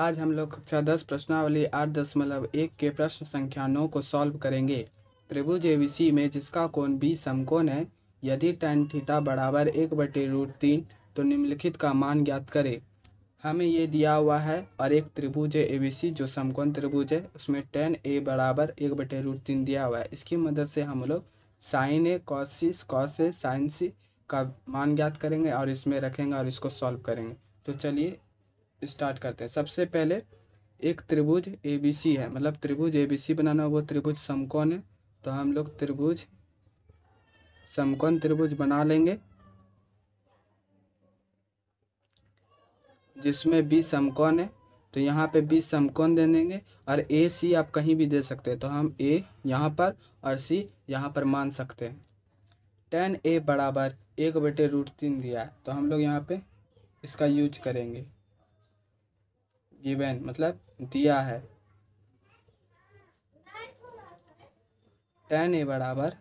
आज हम लोग कक्षा दस प्रश्नावली आठ दशमलव एक के प्रश्न संख्या नौ को सॉल्व करेंगे त्रिभुज ए में जिसका कोण बी समकोण है यदि टेन थीटा बराबर एक बटे रूट तीन तो निम्नलिखित का मान ज्ञात करें हमें ये दिया हुआ है और एक त्रिभुज ए जो समकोण त्रिभुज है उसमें टेन ए बराबर एक बटे रूट तीन दिया हुआ है इसकी मदद से हम लोग sine A cos C cos A sine C का मान ज्ञात करेंगे और इसमें रखेंगे और इसको सॉल्व करेंगे तो चलिए स्टार्ट करते हैं सबसे पहले एक त्रिभुज ए बी सी है मतलब त्रिभुज ए बी सी बनाना वो त्रिभुज समकोण है तो हम लोग त्रिभुज समकोण त्रिभुज बना लेंगे जिसमें बी समकोण है तो यहाँ पे बी समकोण दे देंगे और ए सी आप कहीं भी दे सकते हैं तो हम ए यहाँ पर और सी यहाँ पर मान सकते हैं टेन ए बराबर एक बटे रूट तीन दिया है तो हम लोग यहाँ पे इसका यूज करेंगे गिवेन मतलब दिया है टेन ए बराबर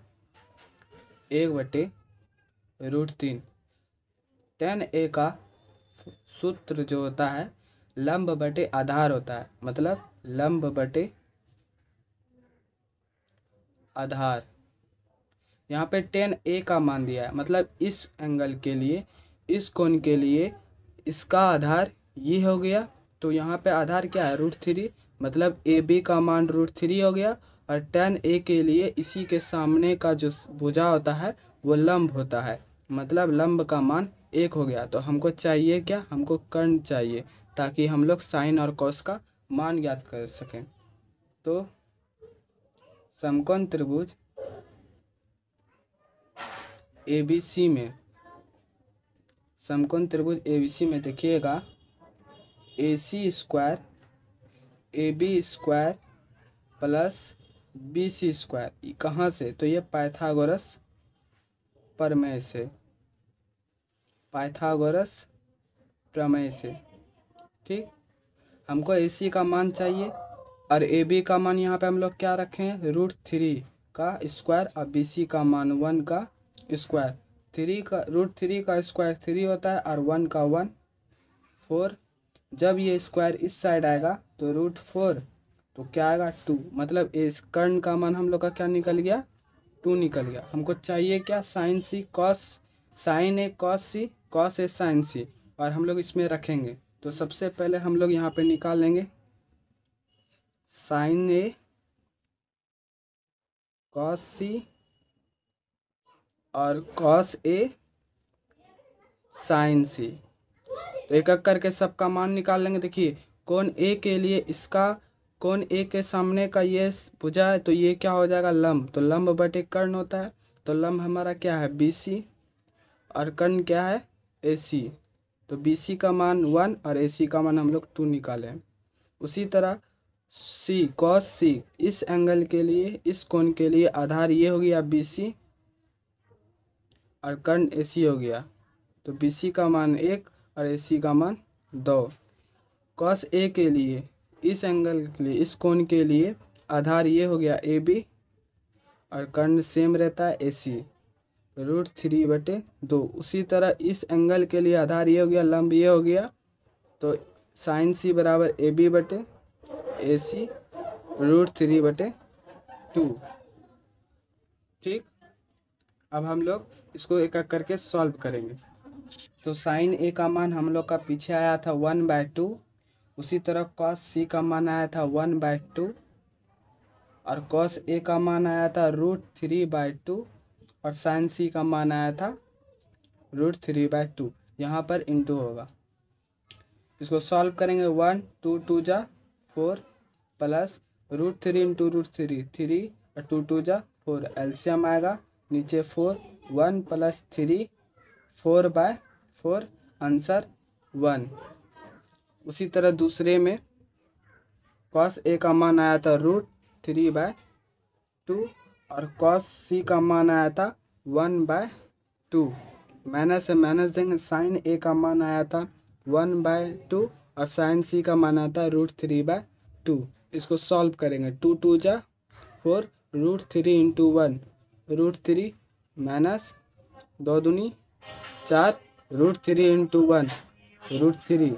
एक बटे रूट तीन टेन ए का सूत्र जो होता है लंब बटे आधार होता है मतलब लंब बटे आधार यहाँ पे टेन ए का मान दिया है मतलब इस एंगल के लिए इस कोण के लिए इसका आधार ये हो गया तो यहाँ पे आधार क्या है रूट थ्री मतलब ए बी का मान रूट थ्री हो गया और टेन ए के लिए इसी के सामने का जो भुजा होता है वो लंब होता है मतलब लंब का मान एक हो गया तो हमको चाहिए क्या हमको कर्ण चाहिए ताकि हम लोग साइन और कॉस का मान ज्ञात कर सकें तो समकोण त्रिभुज ए बी सी में समकोण त्रिभुज ए बी सी में देखिएगा A C square A B square plus B C square कहाँ से तो ये पाइथागोरस प्रमेय से पाइथागोरस प्रमेय से ठीक हमको ए सी का मान चाहिए और ए बी का मान यहाँ पे हम लोग क्या रखे हैं रूट थ्री का स्क्वायर और बी सी का मान वन का स्क्वायर थ्री का रूट थ्री का स्क्वायर थ्री होता है और वन का वन फोर जब ये स्क्वायर इस साइड आएगा तो रूट फोर तो क्या आएगा टू मतलब इस कर्ण का मान हम लोग का क्या निकल गया टू निकल गया हमको चाहिए क्या sine C cos sine A cos C cos A sine C और हम लोग इसमें रखेंगे तो सबसे पहले हम लोग यहाँ पे निकाल लेंगे साइन ए कॉस सी और कॉस ए साइन सी तो एक एक करके सबका मान निकाल लेंगे देखिए कौन ए के लिए इसका कौन ए के सामने का ये भुजा है तो ये क्या हो जाएगा लंब तो लंब बटे कर्ण होता है तो लंब हमारा क्या है बी सी और कर्ण क्या है ए सी तो बी सी का मान वन और ए सी का मान हम लोग टू निकालें उसी तरह सी कॉस सी इस एंगल के लिए इस कोण के लिए आधार ये हो गया बी सी और कर्ण ए सी हो गया तो बी सी का मान एक और ए सी का मान दो कॉस ए के लिए इस एंगल के लिए इस कोण के लिए आधार ये हो गया ए बी और कर्ण सेम रहता है ए सी रूट थ्री बटे दो उसी तरह इस एंगल के लिए आधार ये हो गया लंब ये हो गया तो साइन सी बराबर ए बी बटे ए सी रूट थ्री बटे टू ठीक अब हम लोग इसको एक एक करके सॉल्व करेंगे तो साइन ए का मान हम लोग का पीछे आया था वन बाय टू उसी तरह कॉस सी का मान आया था वन बाय टू और कॉस ए का मान आया था रूट थ्री बाय टू और साइन सी का मान आया था रूट थ्री बाय टू यहाँ पर इंटू होगा इसको सॉल्व करेंगे वन टू टू जा four plus root three into root three three और टू टू जा फोर एल्शियम आएगा नीचे four one plus three four by four answer one उसी तरह दूसरे में कॉस ए का मान आया था रूट थ्री बाय टू और कॉस सी का मान आया था वन बाय टू माइनस से माइनस देंगे साइन ए का मान आया था वन बाय टू और साइन सी का मान आया था रूट थ्री बाय टू इसको सॉल्व करेंगे टू टू जा four root three into one root three minus दो दुनी चार root three into one root three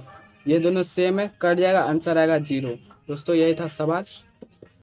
ये दोनों सेम है कट जाएगा आंसर आएगा जीरो दोस्तों यही था सवाल